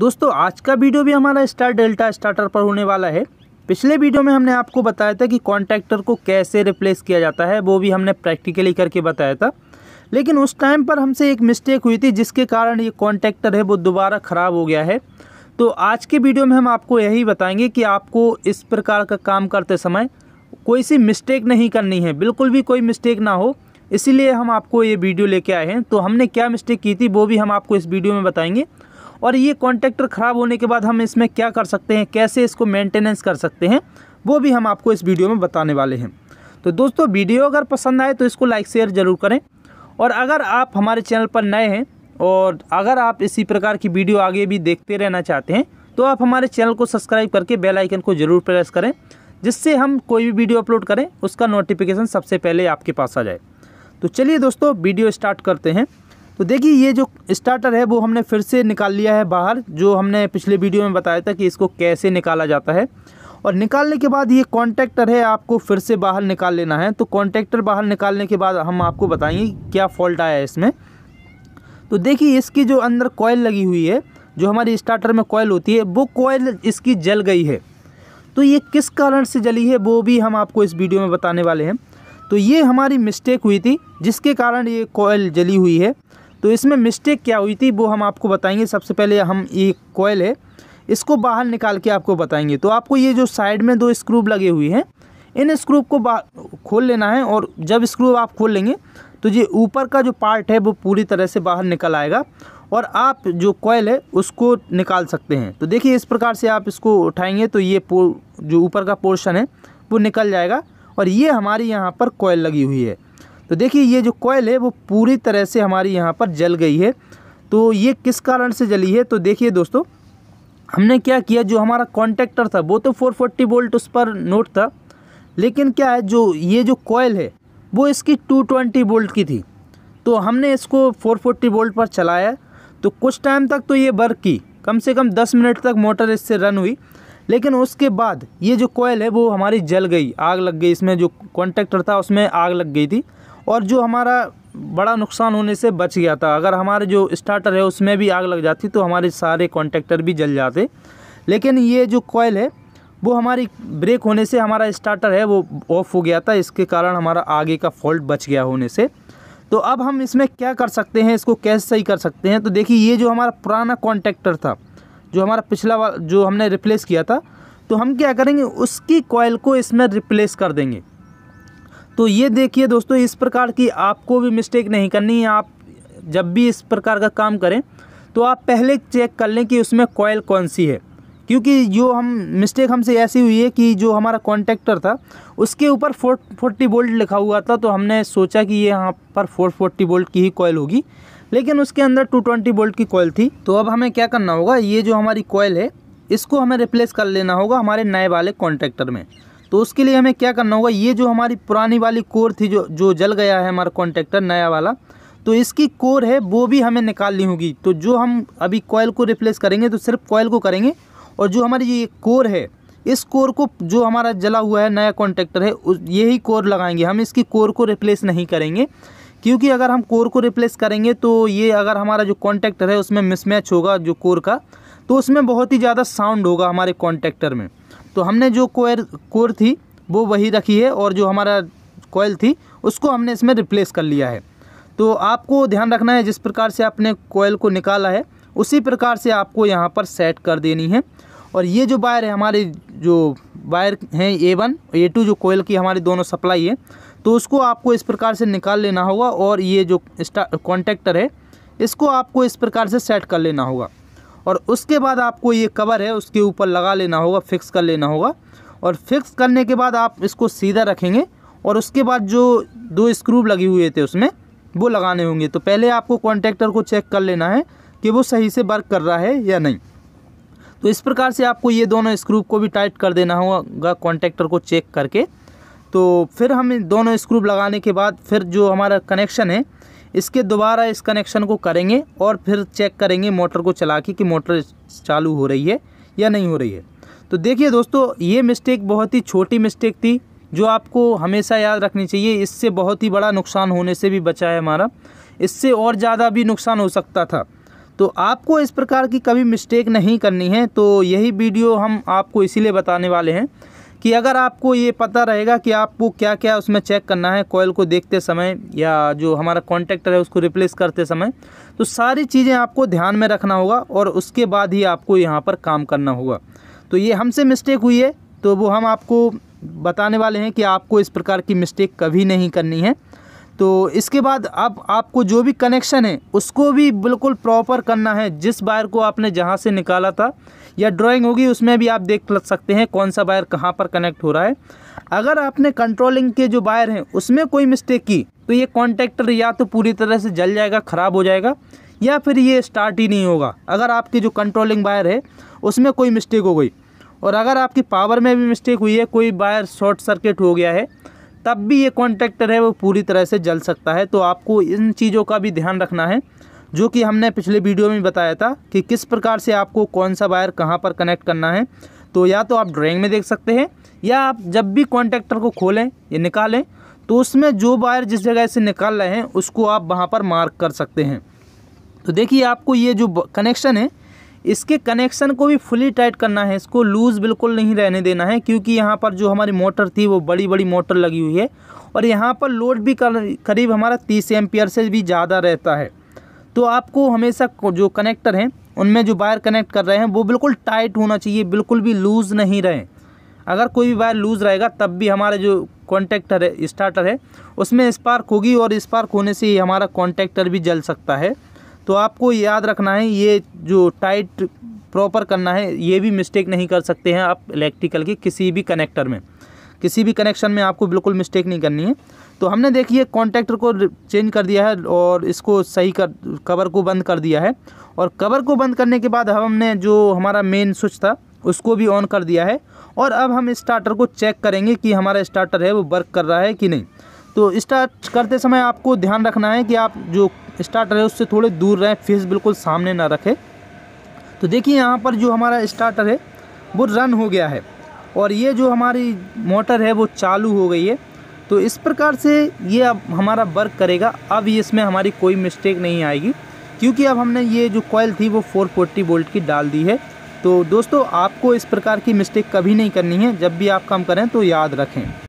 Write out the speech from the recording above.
दोस्तों आज का वीडियो भी हमारा स्टार डेल्टा स्टार्टर पर होने वाला है पिछले वीडियो में हमने आपको बताया था कि कॉन्ट्रैक्टर को कैसे रिप्लेस किया जाता है वो भी हमने प्रैक्टिकली करके बताया था लेकिन उस टाइम पर हमसे एक मिस्टेक हुई थी जिसके कारण ये कॉन्ट्रैक्टर है वो दोबारा ख़राब हो गया है तो आज के वीडियो में हम आपको यही बताएंगे कि आपको इस प्रकार का काम करते समय कोई सी मिस्टेक नहीं करनी है बिल्कुल भी कोई मिस्टेक ना हो इसीलिए हम आपको ये वीडियो लेके आए हैं तो हमने क्या मिस्टेक की थी वो भी हम आपको इस वीडियो में बताएंगे और ये कॉन्ट्रैक्टर ख़राब होने के बाद हम इसमें क्या कर सकते हैं कैसे इसको मेंटेनेंस कर सकते हैं वो भी हम आपको इस वीडियो में बताने वाले हैं तो दोस्तों वीडियो अगर पसंद आए तो इसको लाइक शेयर ज़रूर करें और अगर आप हमारे चैनल पर नए हैं और अगर आप इसी प्रकार की वीडियो आगे भी देखते रहना चाहते हैं तो आप हमारे चैनल को सब्सक्राइब करके बेल आइकन को ज़रूर प्रेस करें जिससे हम कोई भी वीडियो अपलोड करें उसका नोटिफिकेशन सबसे पहले आपके पास आ जाए तो चलिए दोस्तों वीडियो स्टार्ट करते हैं तो देखिए ये जो स्टार्टर है वो हमने फिर से निकाल लिया है बाहर जो हमने पिछले वीडियो में बताया था कि इसको कैसे निकाला जाता है और निकालने के बाद ये कॉन्टैक्टर है आपको फिर से बाहर निकाल लेना है तो कॉन्टैक्टर बाहर निकालने के बाद हम आपको बताएंगे क्या फॉल्ट आया है इसमें तो देखिए इसकी जो अंदर कॉयल लगी हुई है जो हमारी स्टार्टर में कॉयल होती है वो कॉयल इसकी जल गई है तो ये किस कारण से जली है वो भी हम आपको इस वीडियो में बताने वाले हैं तो ये हमारी मिस्टेक हुई थी जिसके कारण ये कॉयल जली हुई है तो इसमें मिस्टेक क्या हुई थी वो हम आपको बताएंगे सबसे पहले हम ये कोयल है इसको बाहर निकाल के आपको बताएंगे तो आपको ये जो साइड में दो स्क्रूब लगे हुए हैं इन स्क्रूब को खोल लेना है और जब स्क्रूब आप खोल लेंगे तो ये ऊपर का जो पार्ट है वो पूरी तरह से बाहर निकल आएगा और आप जो कोयल है उसको निकाल सकते हैं तो देखिए इस प्रकार से आप इसको उठाएंगे तो ये जो ऊपर का पोर्शन है वो निकल जाएगा और ये हमारी यहाँ पर कोयल लगी हुई है तो देखिए ये जो कोयल है वो पूरी तरह से हमारी यहाँ पर जल गई है तो ये किस कारण से जली है तो देखिए दोस्तों हमने क्या किया जो हमारा कॉन्टेक्टर था वो तो 440 वोल्ट उस पर नोट था लेकिन क्या है जो ये जो कोयल है वो इसकी 220 वोल्ट की थी तो हमने इसको 440 वोल्ट पर चलाया तो कुछ टाइम तक तो ये वर्क की कम से कम 10 मिनट तक मोटर इससे रन हुई लेकिन उसके बाद ये जो कोयल है वो हमारी जल गई आग लग गई इसमें जो कॉन्टेक्टर था उसमें आग लग गई थी और जो हमारा बड़ा नुकसान होने से बच गया था अगर हमारे जो स्टार्टर है उसमें भी आग लग जाती तो हमारे सारे कॉन्टेक्टर भी जल जाते लेकिन ये जो कॉयल है वो हमारी ब्रेक होने से हमारा स्टार्टर है वो ऑफ हो गया था इसके कारण हमारा आगे का फॉल्ट बच गया होने से तो अब हम इसमें क्या कर सकते हैं इसको कैसे सही कर सकते हैं तो देखिए ये जो हमारा पुराना कॉन्टेक्टर था जो हमारा पिछला जो हमने रिप्लेस किया था तो हम क्या करेंगे उसकी कॉयल को इसमें रिप्लेस कर देंगे तो ये देखिए दोस्तों इस प्रकार की आपको भी मिस्टेक नहीं करनी है आप जब भी इस प्रकार का काम करें तो आप पहले चेक कर लें कि उसमें कॉयल कौन सी है क्योंकि जो हम मिस्टेक हमसे ऐसी हुई है कि जो हमारा कॉन्टेक्टर था उसके ऊपर फोर फोर्टी वोल्ट लिखा हुआ था तो हमने सोचा कि ये यहाँ पर फोर फोर्टी वोल्ट की ही कॉयल होगी लेकिन उसके अंदर टू ट्वेंटी वोल्ट की कॉयल थी तो अब हमें क्या करना होगा ये जो हमारी कॉयल है इसको हमें रिप्लेस कर लेना होगा हमारे नए वाले कॉन्ट्रैक्टर में तो उसके लिए हमें क्या करना होगा ये जो हमारी पुरानी वाली कोर थी जो जो जल गया है हमारा कॉन्ट्रेक्टर नया वाला तो इसकी कोर है वो भी हमें निकालनी होगी तो जो हम अभी कॉयल को रिप्लेस करेंगे तो सिर्फ कॉयल को करेंगे और जो हमारी ये कोर है इस कोर को जो हमारा जला हुआ है नया कॉन्ट्रेक्टर है यही कोर लगाएंगे हम इसकी कोर को रिप्लेस नहीं करेंगे क्योंकि अगर हम कोर को रिप्लेस करेंगे तो ये अगर हमारा जो कॉन्ट्रेक्टर है उसमें मिसमैच होगा जो कोर का तो उसमें बहुत ही ज़्यादा साउंड होगा हमारे कॉन्टैक्टर में तो हमने जो कोयर कोर थी वो वही रखी है और जो हमारा कोयल थी उसको हमने इसमें रिप्लेस कर लिया है तो आपको ध्यान रखना है जिस प्रकार से आपने कोयल को निकाला है उसी प्रकार से आपको यहाँ पर सेट कर देनी है और ये जो वायर है हमारी जो वायर हैं ए वन ए टू जो कोयल की हमारी दोनों सप्लाई है तो उसको आपको इस प्रकार से निकाल लेना होगा और ये जो कॉन्टेक्टर है इसको आपको इस प्रकार से सेट कर लेना होगा और उसके बाद आपको ये कवर है उसके ऊपर लगा लेना होगा फिक्स कर लेना होगा और फिक्स करने के बाद आप इसको सीधा रखेंगे और उसके बाद जो दो स्क्रूब लगे हुए थे उसमें वो लगाने होंगे तो पहले आपको कॉन्ट्रैक्टर को चेक कर लेना है कि वो सही से वर्क कर रहा है या नहीं तो इस प्रकार से आपको ये दोनों स्क्रूब को भी टाइट कर देना होगा कॉन्ट्रैक्टर को चेक करके तो फिर हम दोनों स्क्रूब लगाने के बाद फिर जो हमारा कनेक्शन है इसके दोबारा इस कनेक्शन को करेंगे और फिर चेक करेंगे मोटर को चला के कि मोटर चालू हो रही है या नहीं हो रही है तो देखिए दोस्तों ये मिस्टेक बहुत ही छोटी मिस्टेक थी जो आपको हमेशा याद रखनी चाहिए इससे बहुत ही बड़ा नुकसान होने से भी बचा है हमारा इससे और ज़्यादा भी नुकसान हो सकता था तो आपको इस प्रकार की कभी मिस्टेक नहीं करनी है तो यही वीडियो हम आपको इसीलिए बताने वाले हैं कि अगर आपको ये पता रहेगा कि आपको क्या क्या उसमें चेक करना है कोयल को देखते समय या जो हमारा कॉन्टेक्टर है उसको रिप्लेस करते समय तो सारी चीज़ें आपको ध्यान में रखना होगा और उसके बाद ही आपको यहाँ पर काम करना होगा तो ये हमसे मिस्टेक हुई है तो वो हम आपको बताने वाले हैं कि आपको इस प्रकार की मिस्टेक कभी नहीं करनी है तो इसके बाद अब आपको जो भी कनेक्शन है उसको भी बिल्कुल प्रॉपर करना है जिस वायर को आपने जहाँ से निकाला था या ड्राइंग होगी उसमें भी आप देख सकते हैं कौन सा वायर कहाँ पर कनेक्ट हो रहा है अगर आपने कंट्रोलिंग के जो वायर हैं उसमें कोई मिस्टेक की तो ये कॉन्टैक्टर या तो पूरी तरह से जल जाएगा ख़राब हो जाएगा या फिर ये स्टार्ट ही नहीं होगा अगर आपकी जो कंट्रोलिंग वायर है उसमें कोई मिस्टेक हो गई और अगर आपकी पावर में भी मिस्टेक हुई है कोई वायर शॉर्ट सर्किट हो गया है तब भी ये कॉन्ट्रैक्टर है वो पूरी तरह से जल सकता है तो आपको इन चीज़ों का भी ध्यान रखना है जो कि हमने पिछले वीडियो में बताया था कि किस प्रकार से आपको कौन सा वायर कहाँ पर कनेक्ट करना है तो या तो आप ड्राइंग में देख सकते हैं या आप जब भी कॉन्ट्रैक्टर को खोलें या निकालें तो उसमें जो वायर जिस जगह से निकाल रहे हैं उसको आप वहाँ पर मार्क कर सकते हैं तो देखिए आपको ये जो कनेक्शन है इसके कनेक्शन को भी फुली टाइट करना है इसको लूज़ बिल्कुल नहीं रहने देना है क्योंकि यहाँ पर जो हमारी मोटर थी वो बड़ी बड़ी मोटर लगी हुई है और यहाँ पर लोड भी करीब हमारा तीस एम से भी ज़्यादा रहता है तो आपको हमेशा जो कनेक्टर हैं उनमें जो वायर कनेक्ट कर रहे हैं वो बिल्कुल टाइट होना चाहिए बिल्कुल भी लूज़ नहीं रहें अगर कोई भी वायर लूज़ रहेगा तब भी हमारे जो कॉन्टैक्टर है स्टार्टर है उसमें स्पार्क होगी और स्पार्क होने से ही हमारा कॉन्टैक्टर भी जल सकता है तो आपको याद रखना है ये जो टाइट प्रॉपर करना है ये भी मिस्टेक नहीं कर सकते हैं आप इलेक्ट्रिकल के किसी भी कनेक्टर में किसी भी कनेक्शन में आपको बिल्कुल मिस्टेक नहीं करनी है तो हमने देखिए कॉन्टैक्टर को चेंज कर दिया है और इसको सही कर कवर को बंद कर दिया है और कवर को बंद करने के बाद हमने जो हमारा मेन स्विच था उसको भी ऑन कर दिया है और अब हम स्टार्टर को चेक करेंगे कि हमारा स्टार्टर है वो वर्क कर रहा है कि नहीं तो स्टार्ट करते समय आपको ध्यान रखना है कि आप जो स्टार्टर है उससे थोड़े दूर रहें फेस बिल्कुल सामने ना रखें तो देखिए यहाँ पर जो हमारा स्टार्टर है वो रन हो गया है और ये जो हमारी मोटर है वो चालू हो गई है तो इस प्रकार से ये अब हमारा वर्क करेगा अब इसमें हमारी कोई मिस्टेक नहीं आएगी क्योंकि अब हमने ये जो कॉयल थी वो 440 वोल्ट की डाल दी है तो दोस्तों आपको इस प्रकार की मिस्टेक कभी नहीं करनी है जब भी आप काम करें तो याद रखें